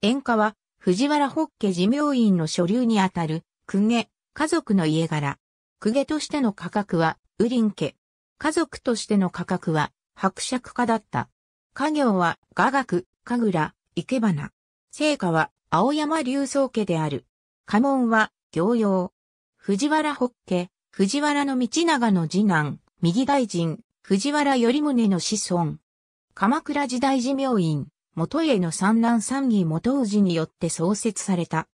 演歌は、藤原北家寺明院の所流にあたる、公家、家族の家柄。公家としての価格は、ウリン家。家族としての価格は、伯爵家だった。家業は、雅楽、神楽、生け花。聖果は、青山流宗家である。家紋は、行用。藤原北家、藤原の道長の次男、右大臣、藤原頼宗の子孫。鎌倉時代寺明院。元家の三男三義元氏によって創設された。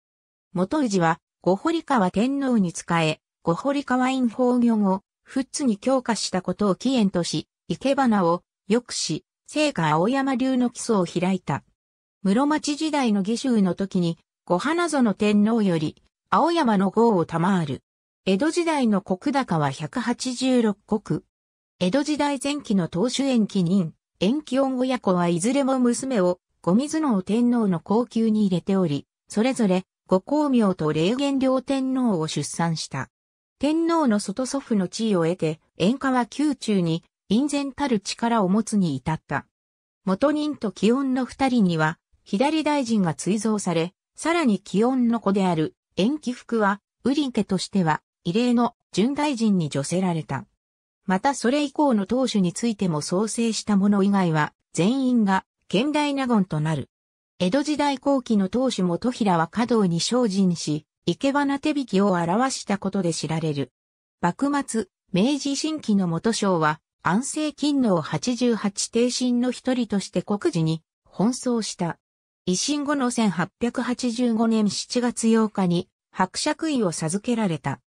元氏は、五堀川天皇に仕え、五堀川院崩御後、富津に強化したことを起源とし、生け花を、くし、聖火青山流の基礎を開いた。室町時代の義州の時に、五花園天皇より、青山の号を賜る。江戸時代の国高は186国。江戸時代前期の当主延記任。延期音親子はいずれも娘を、後水皇天皇の皇宮に入れており、それぞれ、ご光明と霊元両天皇を出産した。天皇の外祖父の地位を得て、縁家は宮中に、隠然たる力を持つに至った。元人と気温の二人には、左大臣が追贈され、さらに気温の子である、延期福は、ウリ家としては、異例の純大臣に助せられた。またそれ以降の当主についても創生した者以外は、全員が、県大納言となる。江戸時代後期の当主元平は華道に精進し、生け花手引きを表したことで知られる。幕末、明治新期の元将は、安政勤八88帝臣の一人として国事に奔走した。維新後の1885年7月8日に伯爵位を授けられた。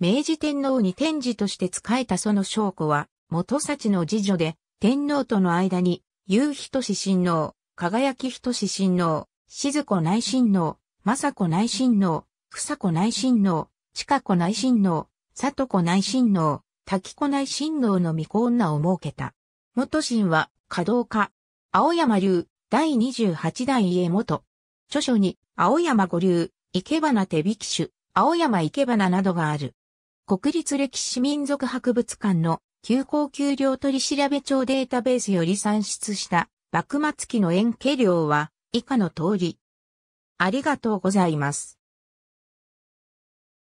明治天皇に天智として仕えたその証拠は、元幸の次女で、天皇との間に、夕日とし親王、輝き人し親王、静子内親王、政子内親王、房子内親王、近子内親王、里子内親王、滝子内親王の御子女を設けた。元親は、稼働家。青山流、第28代家元。著書に、青山五流、池花手引き種、青山池花などがある。国立歴史民族博物館の旧行給料取調べ帳データベースより算出した幕末期の円計量は以下の通り。ありがとうございます。